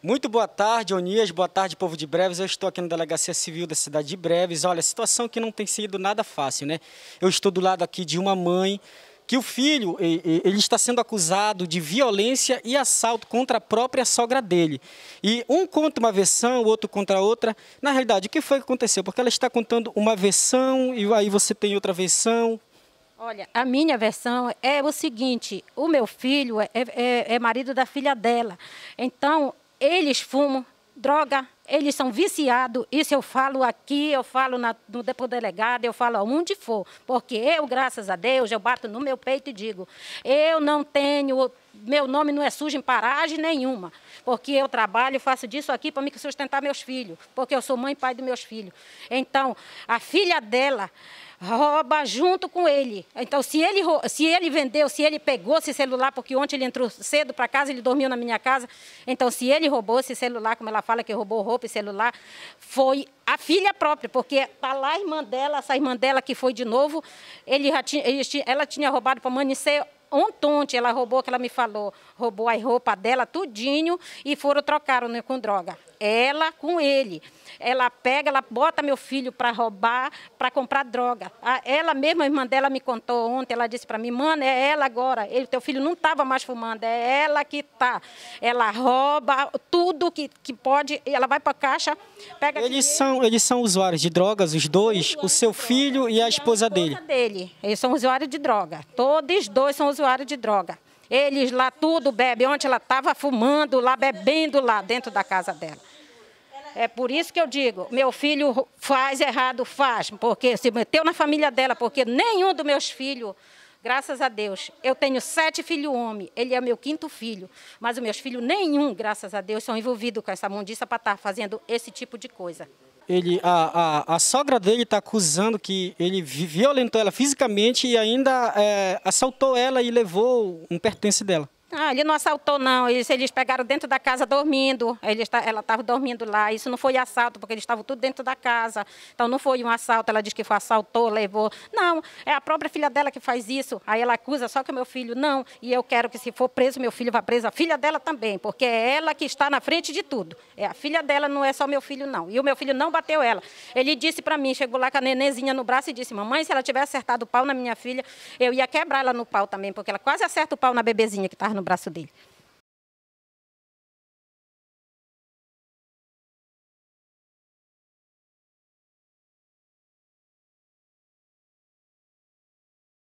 Muito boa tarde, Onias. Boa tarde, povo de Breves. Eu estou aqui na Delegacia Civil da cidade de Breves. Olha, situação que não tem sido nada fácil, né? Eu estou do lado aqui de uma mãe que o filho ele está sendo acusado de violência e assalto contra a própria sogra dele. E um conta uma versão, o outro contra outra. Na realidade, o que foi que aconteceu? Porque ela está contando uma versão e aí você tem outra versão. Olha, a minha versão é o seguinte: o meu filho é, é, é marido da filha dela. Então, eles fumam droga, eles são viciados. Isso eu falo aqui, eu falo na, no depo delegado, eu falo aonde for. Porque eu, graças a Deus, eu bato no meu peito e digo: eu não tenho, meu nome não é sujo em paragem nenhuma. Porque eu trabalho, faço disso aqui para me sustentar meus filhos. Porque eu sou mãe e pai dos meus filhos. Então, a filha dela rouba junto com ele. Então, se ele, se ele vendeu, se ele pegou esse celular, porque ontem ele entrou cedo para casa, ele dormiu na minha casa, então, se ele roubou esse celular, como ela fala que roubou roupa e celular, foi a filha própria, porque está lá a irmã dela, essa irmã dela que foi de novo, ele já tinha, ele, ela tinha roubado para Manicer ontonte, ela roubou, que ela me falou, roubou a roupa dela, tudinho, e foram, trocaram né, com droga ela com ele. Ela pega, ela bota meu filho para roubar, para comprar droga. Ela mesma, a irmã dela, me contou ontem, ela disse para mim, mano, é ela agora. Ele, teu filho não estava mais fumando, é ela que tá. Ela rouba tudo que, que pode, ela vai para a caixa, pega... Eles são, eles são usuários de drogas, os dois, o seu filho e a esposa, e a esposa dele. dele. Eles são usuários de droga. Todos dois são usuários de droga. Eles lá tudo bebem. Ontem ela estava fumando lá, bebendo lá dentro da casa dela. É por isso que eu digo, meu filho faz errado, faz, porque se meteu na família dela, porque nenhum dos meus filhos, graças a Deus, eu tenho sete filhos homem, ele é meu quinto filho, mas os meus filhos nenhum, graças a Deus, são envolvidos com essa mundiça para estar tá fazendo esse tipo de coisa ele, a, a, a sogra dele está acusando que ele violentou ela fisicamente e ainda é, assaltou ela e levou um pertence dela. Ah, ele não assaltou, não. Eles, eles pegaram dentro da casa dormindo. ela estava dormindo lá. Isso não foi assalto, porque eles estavam tudo dentro da casa. Então, não foi um assalto. Ela diz que foi assaltou, levou. Não, é a própria filha dela que faz isso. Aí ela acusa só que o meu filho não. E eu quero que, se for preso, meu filho vá preso. A filha dela também, porque é ela que está na frente de tudo. É a filha dela, não é só meu filho, não. E o meu filho não bateu ela. Ele disse para mim, chegou lá com a nenezinha no braço e disse: Mamãe, se ela tivesse acertado o pau na minha filha, eu ia quebrar ela no pau também, porque ela quase acerta o pau na bebezinha que estava no braço dele.